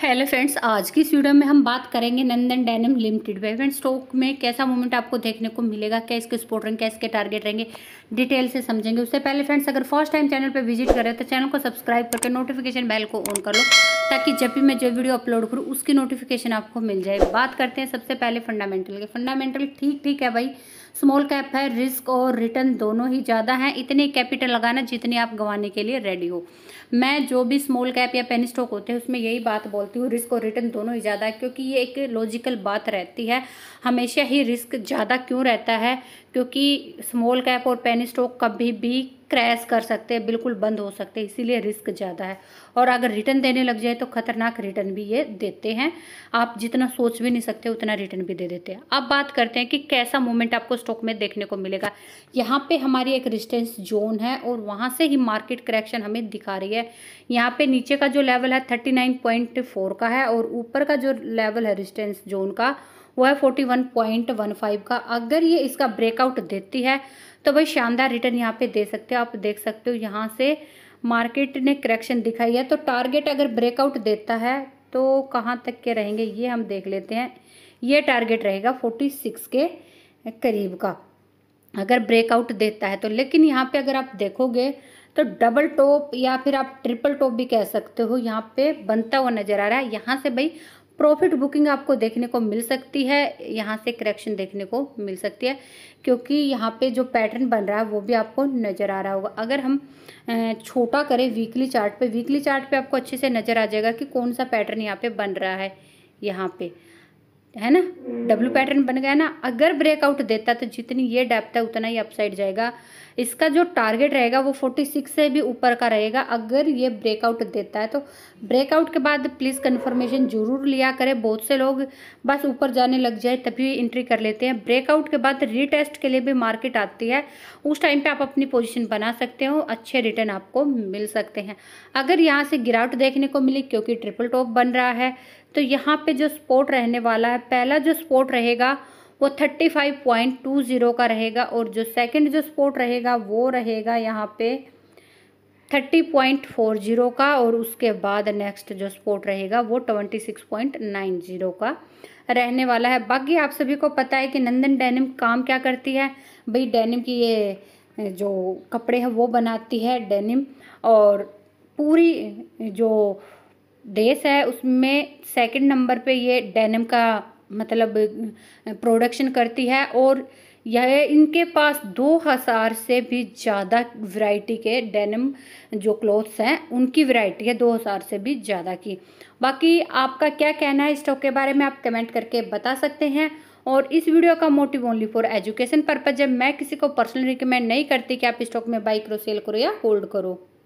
hello friends आज की इस वीडियो में हम बात करेंगे Nandan denim limited friends stock में कैसा मूवमेंट आपको देखने को मिलेगा क्या इसके स्पोर्ट रहेंगे क्या इसके टारगेट रहेंगे डिटेल से समझेंगे उससे पहले फ्रेंड्स अगर फर्स्ट टाइम चैनल पर विजिट करें तो चैनल को सब्सक्राइब करके नोटिफिकेशन बेल को ऑन कर लो ताकि जब भी मैं जो वीडियो अपलोड करूँ उसकी नोटिफिकेशन आपको मिल जाए बात करते हैं सबसे पहले फंडामेंटल के फंडामेंटल ठीक ठीक है भाई स्मॉल कैप है रिस्क और रिटर्न दोनों ही ज़्यादा हैं इतने कैपिटल लगाना जितने आप गंवाने के लिए रेडी हो मैं जो भी स्मॉल कैप या पेन स्टॉक होते हैं उसमें यही बात बोलती हूँ रिस्क और रिटर्न दोनों ही ज़्यादा है क्योंकि ये एक लॉजिकल बात रहती है हमेशा ही रिस्क ज़्यादा क्यों रहता है क्योंकि स्मॉल कैप और पेन स्टॉक कभी भी क्रैश कर सकते हैं बिल्कुल बंद हो सकते हैं इसीलिए रिस्क ज़्यादा है और अगर रिटर्न देने लग जाए तो खतरनाक रिटर्न भी ये देते हैं आप जितना सोच भी नहीं सकते उतना रिटर्न भी दे देते हैं अब बात करते हैं कि कैसा मूवमेंट आपको स्टॉक में देखने को मिलेगा यहाँ पर हमारी एक रिस्टेंस जोन है और वहाँ से ही मार्केट करेक्शन हमें दिखा रही है यहाँ पर नीचे का जो लेवल है थर्टी का है और ऊपर का जो लेवल है रिस्टेंस जोन का वो है forty one point one five का अगर ये इसका ब्रेकआउट देती है तो भाई शानदार रिटर्न यहाँ पे दे सकते हो आप देख सकते हो यहाँ से मार्केट ने करेक्शन दिखाई है तो टारगेट अगर ब्रेकआउट देता है तो कहाँ तक के रहेंगे ये हम देख लेते हैं ये टारगेट रहेगा फोर्टी सिक्स के करीब का अगर ब्रेकआउट देता है तो लेकिन यहाँ पे अगर आप देखोगे तो डबल टॉप या फिर आप ट्रिपल टॉप भी कह सकते हो यहाँ पे बनता हुआ नज़र आ रहा है यहाँ से भाई प्रॉफिट बुकिंग आपको देखने को मिल सकती है यहाँ से करेक्शन देखने को मिल सकती है क्योंकि यहाँ पे जो पैटर्न बन रहा है वो भी आपको नज़र आ रहा होगा अगर हम छोटा करें वीकली चार्ट पे वीकली चार्ट पे आपको अच्छे से नज़र आ जाएगा कि कौन सा पैटर्न यहाँ पे बन रहा है यहाँ पे है ना डब्ल्यू पैटर्न बन गया ना अगर ब्रेकआउट देता तो जितनी ये डेप्थ है उतना ही अपसाइड जाएगा इसका जो टारगेट रहेगा वो फोर्टी सिक्स से भी ऊपर का रहेगा अगर ये ब्रेकआउट देता है तो ब्रेकआउट के बाद प्लीज़ कन्फर्मेशन जरूर लिया करें बहुत से लोग बस ऊपर जाने लग जाए तभी एंट्री कर लेते हैं ब्रेकआउट के बाद रीटेस्ट के लिए भी मार्केट आती है उस टाइम पर आप अपनी पोजिशन बना सकते हो अच्छे रिटर्न आपको मिल सकते हैं अगर यहाँ से गिरावट देखने को मिली क्योंकि ट्रिपल टॉप बन रहा है तो यहाँ पे जो स्पोर्ट रहने वाला है पहला जो स्पोर्ट रहेगा वो thirty five point two zero का रहेगा और जो सेकंड जो स्पोर्ट रहेगा वो रहेगा यहाँ पे थर्टी पॉइंट फोर ज़ीरो का और उसके बाद नेक्स्ट जो स्पोर्ट रहेगा वो twenty six point nine zero का रहने वाला है बाकी आप सभी को पता है कि नंदन डेनिम काम क्या करती है भाई डेनिम की ये जो कपड़े हैं वो बनाती है डेनिम और पूरी जो देश है उसमें सेकंड नंबर पे ये डेनिम का मतलब प्रोडक्शन करती है और यह इनके पास दो हज़ार से भी ज़्यादा वैरायटी के डेनिम जो क्लोथ्स हैं उनकी वैरायटी है दो हज़ार से भी ज़्यादा की बाकी आपका क्या कहना है स्टॉक के बारे में आप कमेंट करके बता सकते हैं और इस वीडियो का motive only for education purpose जब मैं किसी को पर्सनल रिकमेंड नहीं करती कि आप स्टॉक में बाई करो सेल करो या होल्ड करो